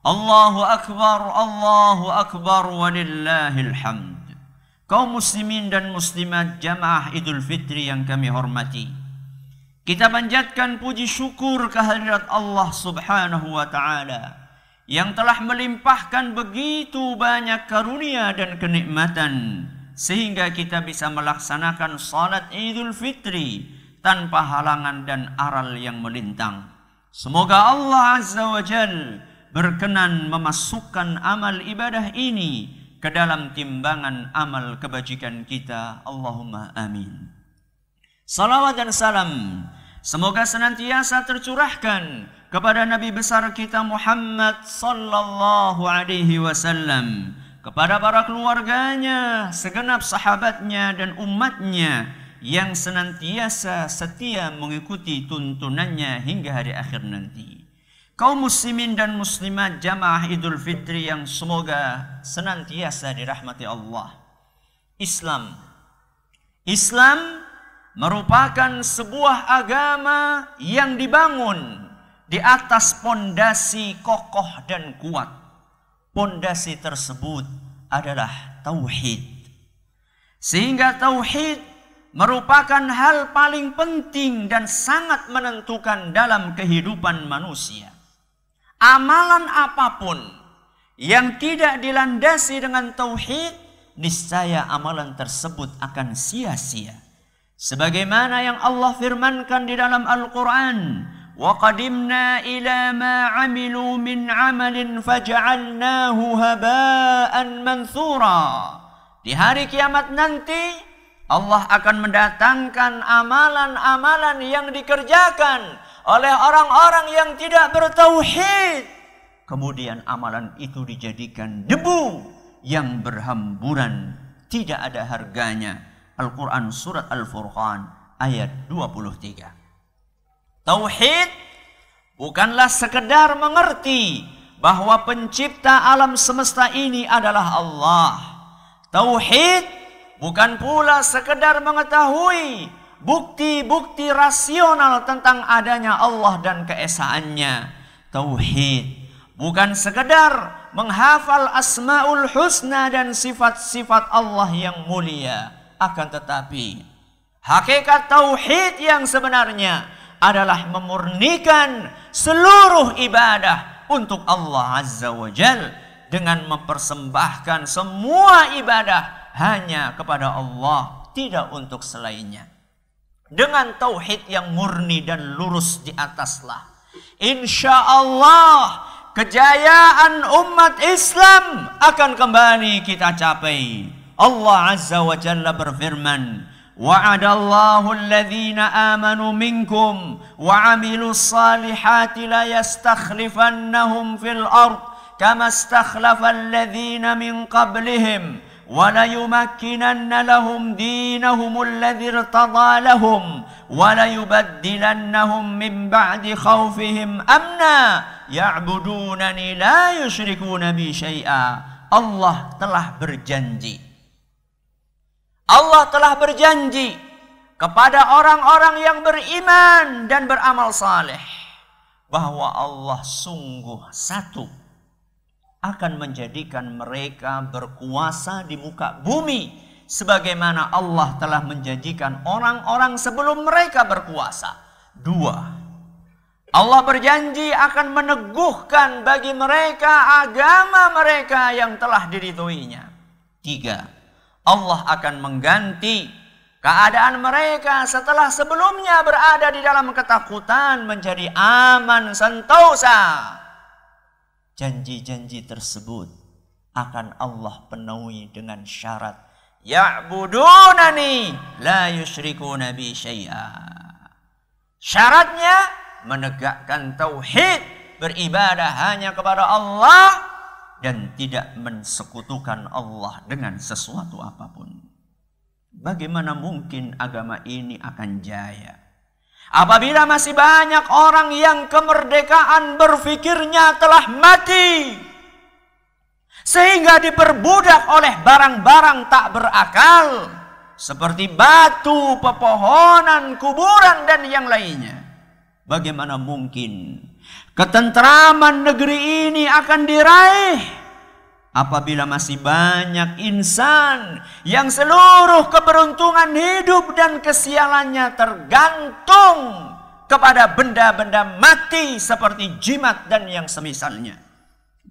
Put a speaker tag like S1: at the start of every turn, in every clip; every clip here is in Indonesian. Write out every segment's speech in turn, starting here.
S1: Allahu Akbar, Allahu Akbar, walillahil hamd. Kaum muslimin dan muslimat jamaah Idul Fitri yang kami hormati. Kita panjatkan puji syukur kehadirat Allah Subhanahu wa taala yang telah melimpahkan begitu banyak karunia dan kenikmatan sehingga kita bisa melaksanakan salat Idul Fitri tanpa halangan dan aral yang melintang. Semoga Allah Azza wa Jalla berkenan memasukkan amal ibadah ini ke dalam timbangan amal kebajikan kita. Allahumma amin. Salawat dan salam semoga senantiasa tercurahkan kepada Nabi besar kita Muhammad sallallahu alaihi wasallam, kepada para keluarganya, segenap sahabatnya dan umatnya yang senantiasa setia mengikuti tuntunannya hingga hari akhir nanti kaum muslimin dan muslimat jamaah Idul Fitri yang semoga senantiasa dirahmati Allah. Islam. Islam merupakan sebuah agama yang dibangun di atas pondasi kokoh dan kuat. Pondasi tersebut adalah tauhid. Sehingga tauhid merupakan hal paling penting dan sangat menentukan dalam kehidupan manusia amalan apapun yang tidak dilandasi dengan tauhid, niscaya amalan tersebut akan sia-sia. Sebagaimana yang Allah firmankan di dalam Al-Quran, وَقَدِمْنَا إِلَى مَا عَمِلُوا مِنْ عَمَلٍ فَجَعَلْنَاهُ هَبَاءً مَنْثُورًا Di hari kiamat nanti, Allah akan mendatangkan amalan-amalan yang dikerjakan oleh orang-orang yang tidak bertauhid. Kemudian amalan itu dijadikan debu yang berhamburan, tidak ada harganya. Al-Quran Surat Al-Furqan ayat 23. Tauhid bukanlah sekedar mengerti bahwa pencipta alam semesta ini adalah Allah. Tauhid bukan pula sekedar mengetahui bukti-bukti rasional tentang adanya Allah dan keesaannya. Tauhid bukan sekedar menghafal asmaul husna dan sifat-sifat Allah yang mulia, akan tetapi hakikat tauhid yang sebenarnya adalah memurnikan seluruh ibadah untuk Allah Azza wa Jal dengan mempersembahkan semua ibadah hanya kepada Allah tidak untuk selainnya dengan tauhid yang murni dan lurus di ataslah. Insya Allah kejayaan umat Islam akan kembali kita capai. Allah Azza wa Jalla berfirman, وعد الله الذين آمنوا منكم وعملوا الصالحات ليستخلفنهم في الأرض كما استخلف الذين من قبلهم وليمكنن لهم دينهم الذي ارتضى لهم وليبدلنهم من بعد خوفهم أمنا يعبدونني لا يشركون بي شيئا Allah telah berjanji Allah telah berjanji kepada orang-orang yang beriman dan beramal saleh bahwa Allah sungguh satu akan menjadikan mereka berkuasa di muka bumi sebagaimana Allah telah menjanjikan orang-orang sebelum mereka berkuasa. Dua, Allah berjanji akan meneguhkan bagi mereka agama mereka yang telah diridhoinya. Tiga, Allah akan mengganti keadaan mereka setelah sebelumnya berada di dalam ketakutan menjadi aman sentosa janji-janji tersebut akan Allah penuhi dengan syarat ya'budunani la yusyriku nabi syai'a. Syaratnya menegakkan tauhid, beribadah hanya kepada Allah dan tidak mensekutukan Allah dengan sesuatu apapun. Bagaimana mungkin agama ini akan jaya? Apabila masih banyak orang yang kemerdekaan berfikirnya telah mati, sehingga diperbudak oleh barang-barang tak berakal, seperti batu, pepohonan, kuburan, dan yang lainnya. Bagaimana mungkin ketentraman negeri ini akan diraih Apabila masih banyak insan yang seluruh keberuntungan hidup dan kesialannya tergantung kepada benda-benda mati seperti jimat dan yang semisalnya.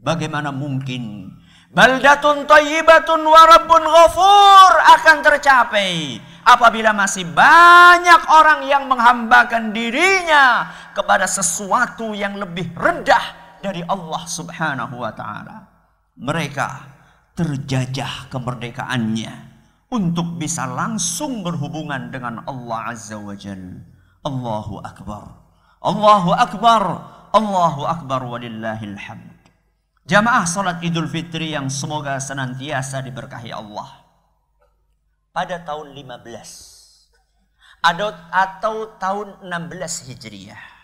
S1: Bagaimana mungkin baldatun thayyibatun wa rabbun ghafur akan tercapai apabila masih banyak orang yang menghambakan dirinya kepada sesuatu yang lebih rendah dari Allah Subhanahu wa taala mereka terjajah kemerdekaannya untuk bisa langsung berhubungan dengan Allah Azza wa Jal. Allahu Akbar. Allahu Akbar. Allahu Akbar walillahil Jamaah salat Idul Fitri yang semoga senantiasa diberkahi Allah. Pada tahun 15 atau tahun 16 Hijriah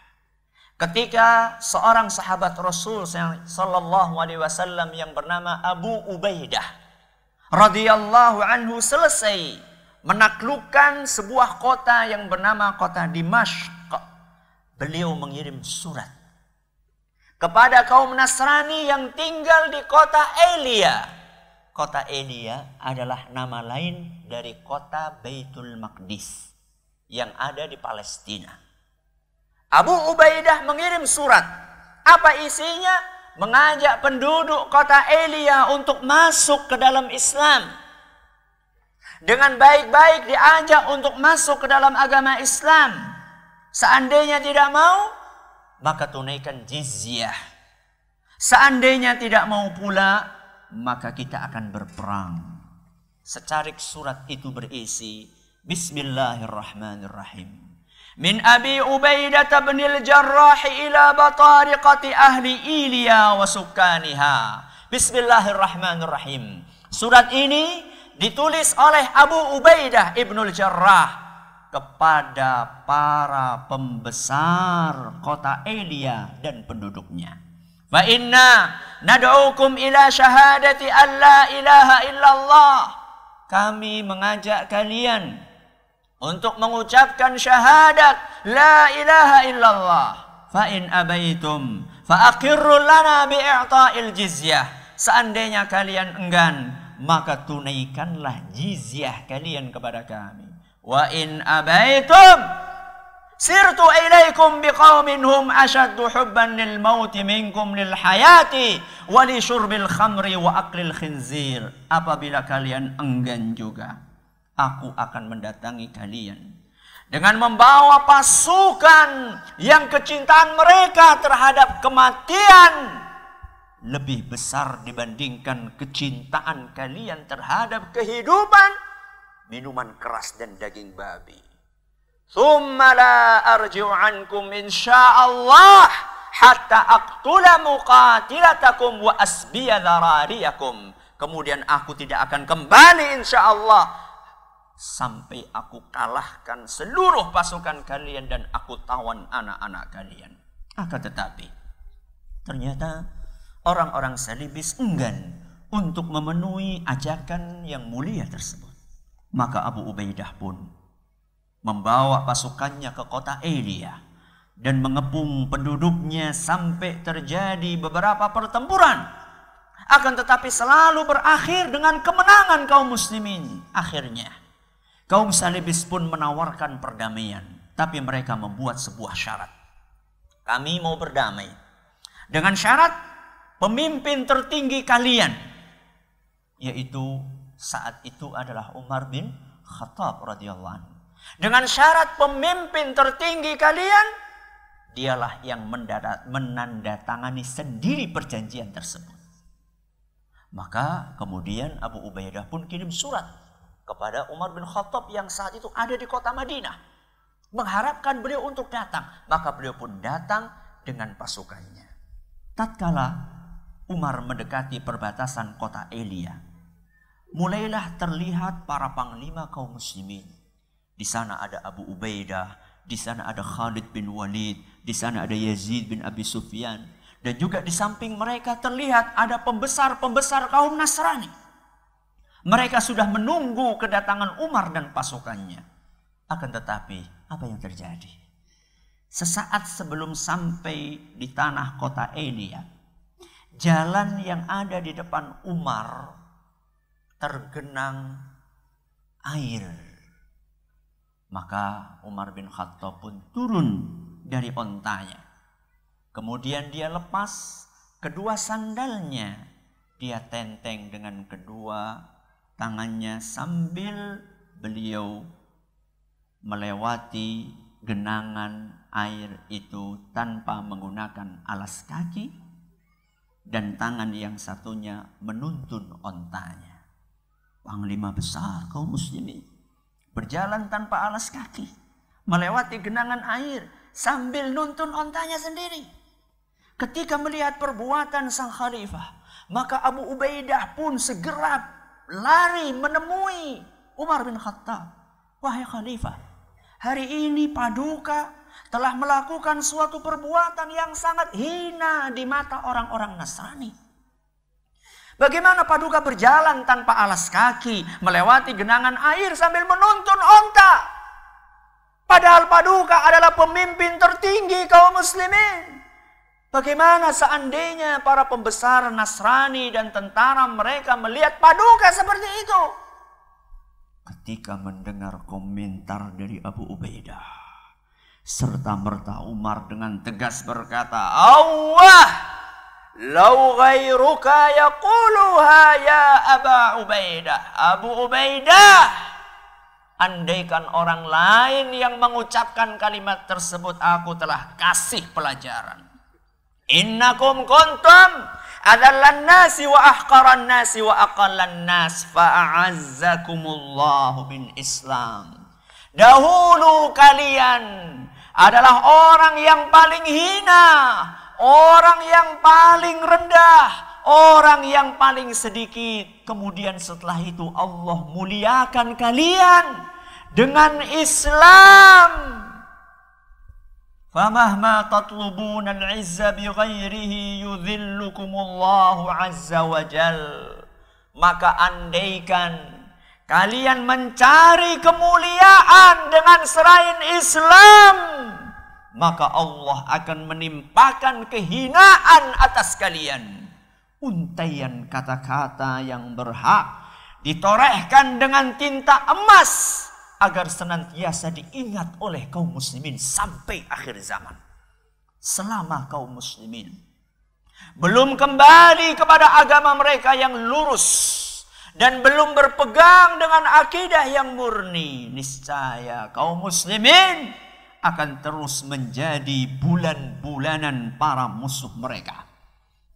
S1: Ketika seorang sahabat Rasul sallallahu alaihi wasallam yang bernama Abu Ubaidah radhiyallahu anhu selesai menaklukkan sebuah kota yang bernama kota Dimashq. Beliau mengirim surat kepada kaum Nasrani yang tinggal di kota Elia. Kota Elia adalah nama lain dari kota Baitul Maqdis yang ada di Palestina. Abu Ubaidah mengirim surat. Apa isinya? Mengajak penduduk kota Elia untuk masuk ke dalam Islam. Dengan baik-baik diajak untuk masuk ke dalam agama Islam. Seandainya tidak mau, maka tunaikan jizyah. Seandainya tidak mau pula, maka kita akan berperang. Secarik surat itu berisi Bismillahirrahmanirrahim. من أبي عبيدة بن الجراح إلى بطارقة أهل إيليا وسكانها Bismillahirrahmanirrahim Surat ini ditulis oleh Abu Ubaidah Ibnul Jarrah kepada para pembesar kota Elia dan penduduknya. Wa inna nad'ukum ila syahadati alla ilaha illallah. Kami mengajak kalian untuk mengucapkan syahadat la ilaha illallah fa in abaitum fa aqirru lana bi i'ta'il jizyah seandainya kalian enggan maka tunaikanlah jizyah kalian kepada kami wa in abaitum sirtu ilaikum qaumin hum ashaddu hubban lil maut minkum lil hayati wa li syurbil khamri wa aqlil khinzir apabila kalian enggan juga aku akan mendatangi kalian dengan membawa pasukan yang kecintaan mereka terhadap kematian lebih besar dibandingkan kecintaan kalian terhadap kehidupan minuman keras dan daging babi. Thumma la arji'u ankum insya'allah hatta aqtula muqatilatakum wa asbiya Kemudian aku tidak akan kembali insya'allah sampai aku kalahkan seluruh pasukan kalian dan aku tawan anak-anak kalian. Akan tetapi, ternyata orang-orang salibis enggan untuk memenuhi ajakan yang mulia tersebut. Maka Abu Ubaidah pun membawa pasukannya ke kota Elia dan mengepung penduduknya sampai terjadi beberapa pertempuran. Akan tetapi selalu berakhir dengan kemenangan kaum muslimin akhirnya Kaum salibis pun menawarkan perdamaian, tapi mereka membuat sebuah syarat. Kami mau berdamai. Dengan syarat pemimpin tertinggi kalian yaitu saat itu adalah Umar bin Khattab radhiyallahu anhu. Dengan syarat pemimpin tertinggi kalian dialah yang menandatangani sendiri perjanjian tersebut. Maka kemudian Abu Ubaidah pun kirim surat kepada Umar bin Khattab yang saat itu ada di kota Madinah. Mengharapkan beliau untuk datang. Maka beliau pun datang dengan pasukannya. Tatkala Umar mendekati perbatasan kota Elia, mulailah terlihat para panglima kaum muslimin. Di sana ada Abu Ubaidah, di sana ada Khalid bin Walid, di sana ada Yazid bin Abi Sufyan, dan juga di samping mereka terlihat ada pembesar-pembesar kaum Nasrani. Mereka sudah menunggu kedatangan Umar dan pasukannya. Akan tetapi, apa yang terjadi? Sesaat sebelum sampai di tanah kota Elia, jalan yang ada di depan Umar tergenang air. Maka Umar bin Khattab pun turun dari ontanya. Kemudian dia lepas kedua sandalnya. Dia tenteng dengan kedua tangannya sambil beliau melewati genangan air itu tanpa menggunakan alas kaki dan tangan yang satunya menuntun ontanya. Panglima besar kaum muslimin berjalan tanpa alas kaki melewati genangan air sambil nuntun ontanya sendiri. Ketika melihat perbuatan sang khalifah, maka Abu Ubaidah pun segera lari menemui Umar bin Khattab. Wahai khalifah, hari ini paduka telah melakukan suatu perbuatan yang sangat hina di mata orang-orang Nasrani. Bagaimana paduka berjalan tanpa alas kaki, melewati genangan air sambil menuntun onta? Padahal paduka adalah pemimpin tertinggi kaum muslimin. Bagaimana seandainya para pembesar Nasrani dan tentara mereka melihat paduka seperti itu? Ketika mendengar komentar dari Abu Ubaidah, serta merta Umar dengan tegas berkata, "Allah, lau ghairuka yaquluha ya Aba Ubaidah, Abu Ubaidah." Andaikan orang lain yang mengucapkan kalimat tersebut, aku telah kasih pelajaran. Innakum kuntum adallan nasi wa ahqaran nasi wa aqallan nas fa'azzakumullahu bin Islam. Dahulu kalian adalah orang yang paling hina, orang yang paling rendah, orang yang paling sedikit. Kemudian setelah itu Allah muliakan kalian dengan Islam. فمهما تطلبون العز بغيره يذلكم الله عز وجل maka andaikan kalian mencari kemuliaan dengan selain Islam maka Allah akan menimpakan kehinaan atas kalian untaian kata-kata yang berhak ditorehkan dengan tinta emas agar senantiasa diingat oleh kaum muslimin sampai akhir zaman. Selama kaum muslimin belum kembali kepada agama mereka yang lurus dan belum berpegang dengan akidah yang murni, niscaya kaum muslimin akan terus menjadi bulan-bulanan para musuh mereka.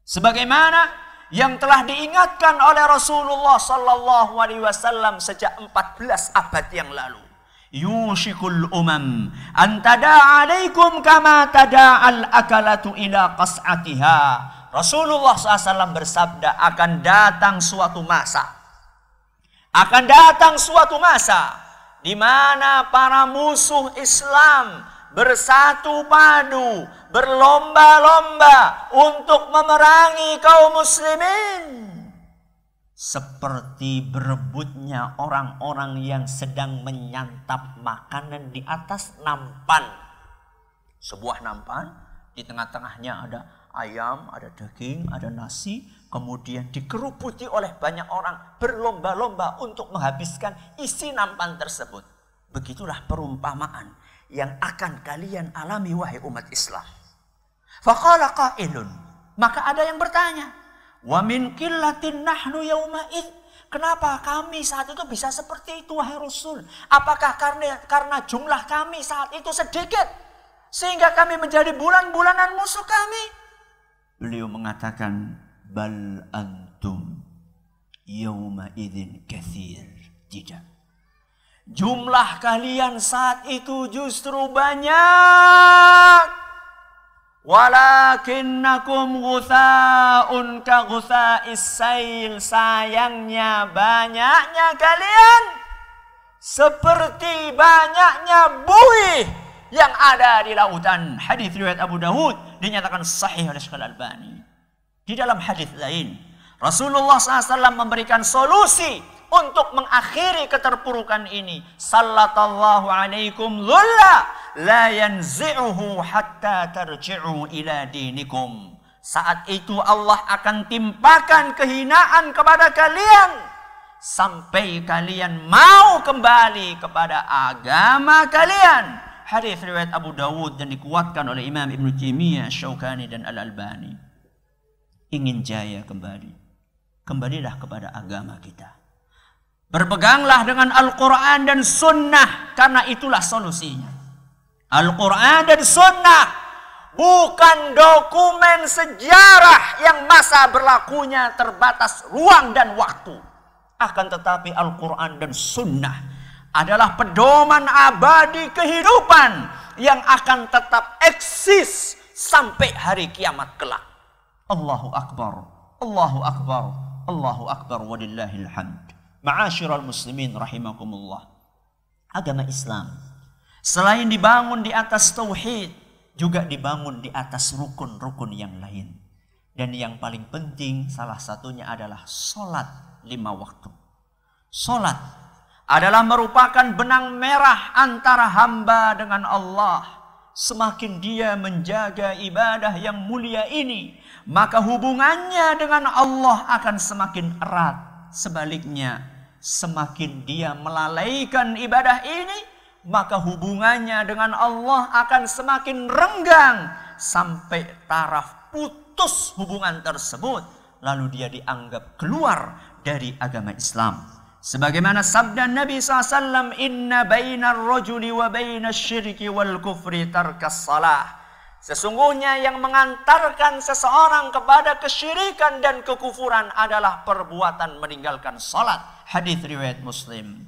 S1: Sebagaimana yang telah diingatkan oleh Rasulullah sallallahu alaihi wasallam sejak 14 abad yang lalu. Yushikul umam antada alaikum kama tada al akalatu ila qas'atiha. Rasulullah SAW bersabda akan datang suatu masa. Akan datang suatu masa di mana para musuh Islam bersatu padu, berlomba-lomba untuk memerangi kaum muslimin. Seperti berebutnya orang-orang yang sedang menyantap makanan di atas nampan. Sebuah nampan, di tengah-tengahnya ada ayam, ada daging, ada nasi, kemudian dikeruputi oleh banyak orang berlomba-lomba untuk menghabiskan isi nampan tersebut. Begitulah perumpamaan yang akan kalian alami wahai umat Islam. Faqala qailun. Maka ada yang bertanya, "Wa min qillatin nahnu yauma id Kenapa kami saat itu bisa seperti itu wahai Rasul? Apakah karena karena jumlah kami saat itu sedikit sehingga kami menjadi bulan-bulanan musuh kami? Beliau mengatakan bal antum yauma idzin katsir. Tidak. Jumlah kalian saat itu justru banyak. Walakinnakum ghusaun ka ghusais Israel Sayangnya banyaknya kalian seperti banyaknya buih yang ada di lautan. Hadis riwayat Abu Dawud dinyatakan sahih oleh Syekh Al-Albani. Di dalam hadis lain, Rasulullah SAW memberikan solusi untuk mengakhiri keterpurukan ini. Sallallahu alaikum lulla la yanzi'uhu hatta tarji'u ila dinikum. Saat itu Allah akan timpakan kehinaan kepada kalian sampai kalian mau kembali kepada agama kalian. Hadis riwayat Abu Dawud dan dikuatkan oleh Imam Ibn Taimiyah, Syaukani dan Al Albani. Ingin jaya kembali, kembalilah kepada agama kita. Berpeganglah dengan Al-Quran dan Sunnah karena itulah solusinya. Al-Quran dan Sunnah bukan dokumen sejarah yang masa berlakunya terbatas ruang dan waktu. Akan tetapi Al-Quran dan Sunnah adalah pedoman abadi kehidupan yang akan tetap eksis sampai hari kiamat kelak. Allahu Akbar, Allahu Akbar, Allahu Akbar walillahil Ma'asyiral muslimin rahimakumullah. Agama Islam selain dibangun di atas tauhid, juga dibangun di atas rukun-rukun yang lain. Dan yang paling penting salah satunya adalah solat lima waktu. Solat adalah merupakan benang merah antara hamba dengan Allah. Semakin dia menjaga ibadah yang mulia ini, maka hubungannya dengan Allah akan semakin erat Sebaliknya, semakin dia melalaikan ibadah ini, maka hubungannya dengan Allah akan semakin renggang sampai taraf putus hubungan tersebut. Lalu dia dianggap keluar dari agama Islam. Sebagaimana sabda Nabi SAW, Inna bainar rajuli wa bainas wal kufri tarkas salah. Sesungguhnya yang mengantarkan seseorang kepada kesyirikan dan kekufuran adalah perbuatan meninggalkan salat. Hadis riwayat Muslim.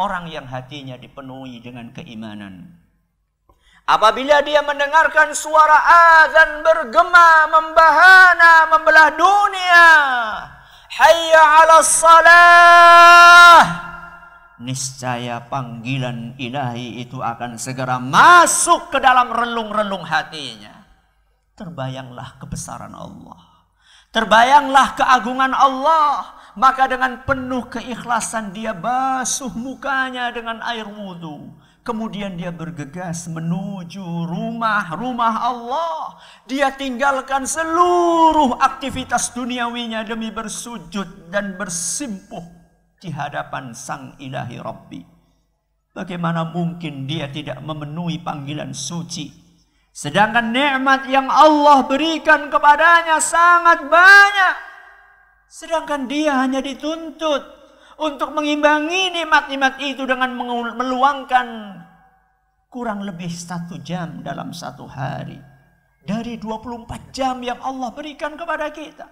S1: Orang yang hatinya dipenuhi dengan keimanan. Apabila dia mendengarkan suara azan bergema membahana membelah dunia. Hayya 'alas salah niscaya panggilan ilahi itu akan segera masuk ke dalam relung-relung hatinya. Terbayanglah kebesaran Allah. Terbayanglah keagungan Allah. Maka dengan penuh keikhlasan dia basuh mukanya dengan air wudhu. Kemudian dia bergegas menuju rumah-rumah Allah. Dia tinggalkan seluruh aktivitas duniawinya demi bersujud dan bersimpuh di hadapan sang ilahi Rabbi. Bagaimana mungkin dia tidak memenuhi panggilan suci? Sedangkan nikmat yang Allah berikan kepadanya sangat banyak. Sedangkan dia hanya dituntut untuk mengimbangi nikmat-nikmat itu dengan meluangkan kurang lebih satu jam dalam satu hari. Dari 24 jam yang Allah berikan kepada kita.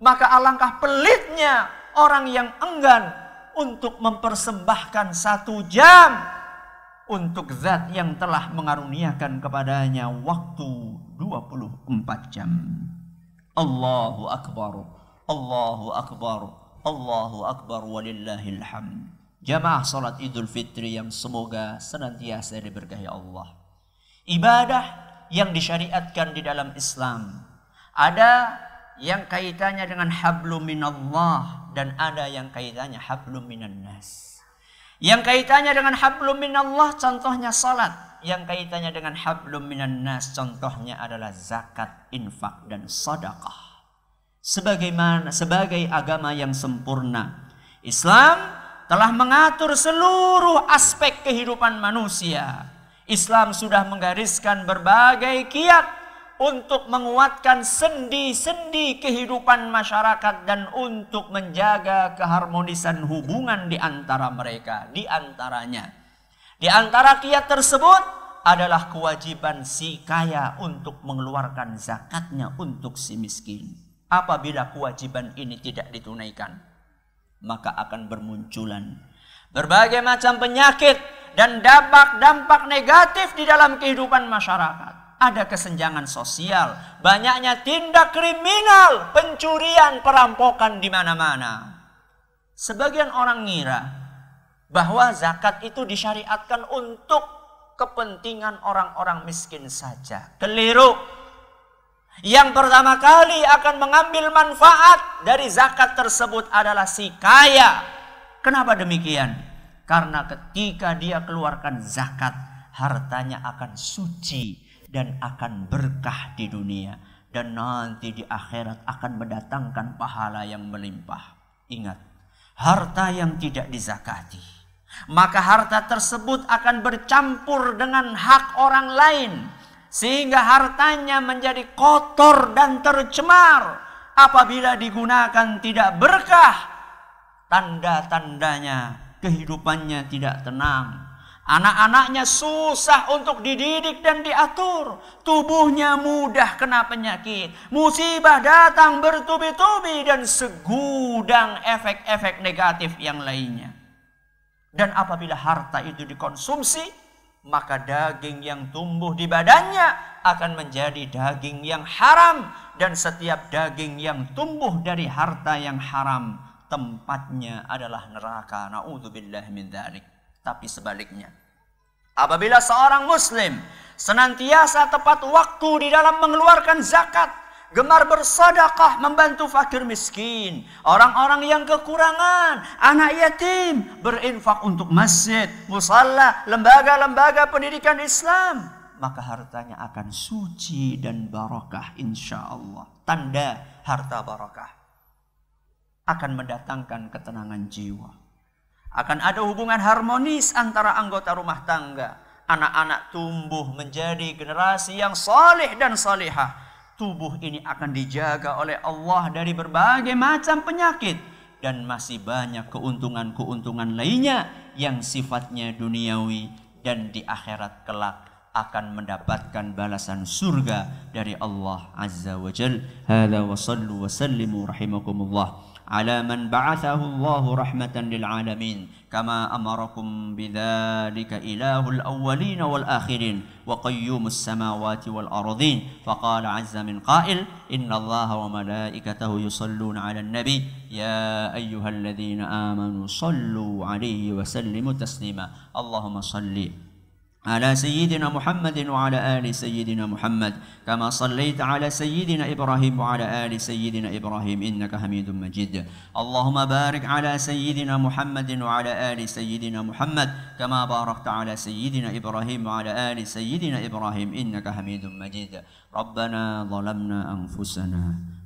S1: Maka alangkah pelitnya orang yang enggan untuk mempersembahkan satu jam untuk zat yang telah mengaruniakan kepadanya waktu 24 jam. Allahu Akbar, Allahu Akbar, Allahu Akbar walillahil hamd. Jamaah salat Idul Fitri yang semoga senantiasa diberkahi Allah. Ibadah yang disyariatkan di dalam Islam. Ada yang kaitannya dengan hablu minallah dan ada yang kaitannya hablum minan nas. Yang kaitannya dengan hablum minallah contohnya salat. Yang kaitannya dengan hablum minan nas contohnya adalah zakat, infak dan sedekah. Sebagaimana sebagai agama yang sempurna, Islam telah mengatur seluruh aspek kehidupan manusia. Islam sudah menggariskan berbagai kiat untuk menguatkan sendi-sendi kehidupan masyarakat dan untuk menjaga keharmonisan hubungan di antara mereka, di antaranya. Di antara kiat tersebut adalah kewajiban si kaya untuk mengeluarkan zakatnya untuk si miskin. Apabila kewajiban ini tidak ditunaikan, maka akan bermunculan berbagai macam penyakit dan dampak-dampak negatif di dalam kehidupan masyarakat ada kesenjangan sosial, banyaknya tindak kriminal, pencurian, perampokan di mana-mana. Sebagian orang ngira bahwa zakat itu disyariatkan untuk kepentingan orang-orang miskin saja. Keliru. Yang pertama kali akan mengambil manfaat dari zakat tersebut adalah si kaya. Kenapa demikian? Karena ketika dia keluarkan zakat, hartanya akan suci dan akan berkah di dunia dan nanti di akhirat akan mendatangkan pahala yang melimpah. Ingat, harta yang tidak dizakati, maka harta tersebut akan bercampur dengan hak orang lain sehingga hartanya menjadi kotor dan tercemar apabila digunakan tidak berkah tanda-tandanya kehidupannya tidak tenang Anak-anaknya susah untuk dididik dan diatur. Tubuhnya mudah kena penyakit. Musibah datang bertubi-tubi dan segudang efek-efek negatif yang lainnya. Dan apabila harta itu dikonsumsi, maka daging yang tumbuh di badannya akan menjadi daging yang haram. Dan setiap daging yang tumbuh dari harta yang haram, tempatnya adalah neraka. Na'udzubillah min dhalik tapi sebaliknya. Apabila seorang muslim senantiasa tepat waktu di dalam mengeluarkan zakat, gemar bersedekah membantu fakir miskin, orang-orang yang kekurangan, anak yatim, berinfak untuk masjid, musalla, lembaga-lembaga pendidikan Islam, maka hartanya akan suci dan barokah insya Allah. Tanda harta barokah akan mendatangkan ketenangan jiwa akan ada hubungan harmonis antara anggota rumah tangga. Anak-anak tumbuh menjadi generasi yang saleh dan salihah. Tubuh ini akan dijaga oleh Allah dari berbagai macam penyakit dan masih banyak keuntungan-keuntungan lainnya yang sifatnya duniawi dan di akhirat kelak akan mendapatkan balasan surga dari Allah Azza wa Jal. Hada wa sallu wa sallimu rahimakumullah. على من بعثه الله رحمة للعالمين كما أمركم بذلك إله الأولين والآخرين وقيوم السماوات والأرضين فقال عز من قائل إن الله وملائكته يصلون على النبي يا أيها الذين آمنوا صلوا عليه وسلموا تسليما اللهم صلِّ على سيدنا محمد وعلى آل سيدنا محمد كما صليت على سيدنا إبراهيم وعلى آل سيدنا إبراهيم إنك حميد مجيد اللهم بارك على سيدنا محمد وعلى آل سيدنا محمد كما باركت على سيدنا إبراهيم وعلى آل سيدنا إبراهيم إنك حميد مجيد ربنا ظلمنا أنفسنا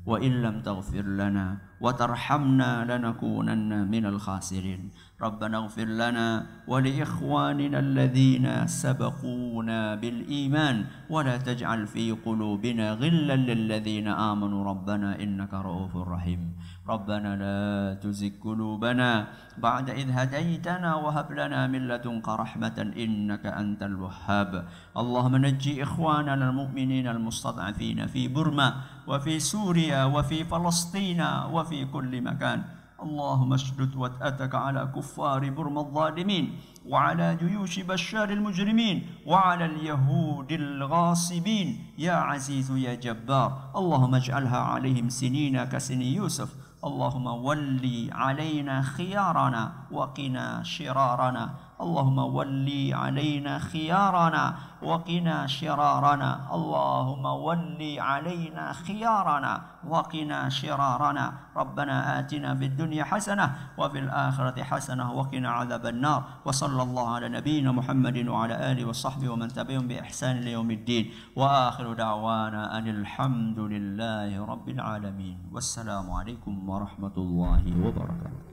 S1: وإن لم تغفر لنا وترحمنا لنكونن من الخاسرين ربنا اغفر لنا ولإخواننا الذين سبقونا بالإيمان ولا تجعل في قلوبنا غلا للذين آمنوا ربنا إنك رؤوف رحيم ربنا لا تزغ قلوبنا بعد إذ هديتنا وهب لنا من لدنك رحمة إنك أنت الوهاب اللهم نجي إخواننا المؤمنين المستضعفين في برما وفي سوريا وفي فلسطين وفي كل مكان اللهم اشدد وتأتك على كفار برما الظالمين وعلى جيوش بشار المجرمين وعلى اليهود الغاصبين يا عزيز يا جبار اللهم اجعلها عليهم سنين كسن يوسف اللهم ولي علينا خيارنا وقنا شرارنا اللهم ولي علينا خيارنا وقنا شرارنا اللهم ولي علينا خيارنا وقنا شرارنا ربنا آتنا في الدنيا حسنة وفي الآخرة حسنة وقنا عذاب النار وصلى الله على نبينا محمد وعلى آله وصحبه ومن تبعهم بإحسان ليوم الدين وآخر دعوانا أن الحمد لله رب العالمين والسلام عليكم ورحمة الله وبركاته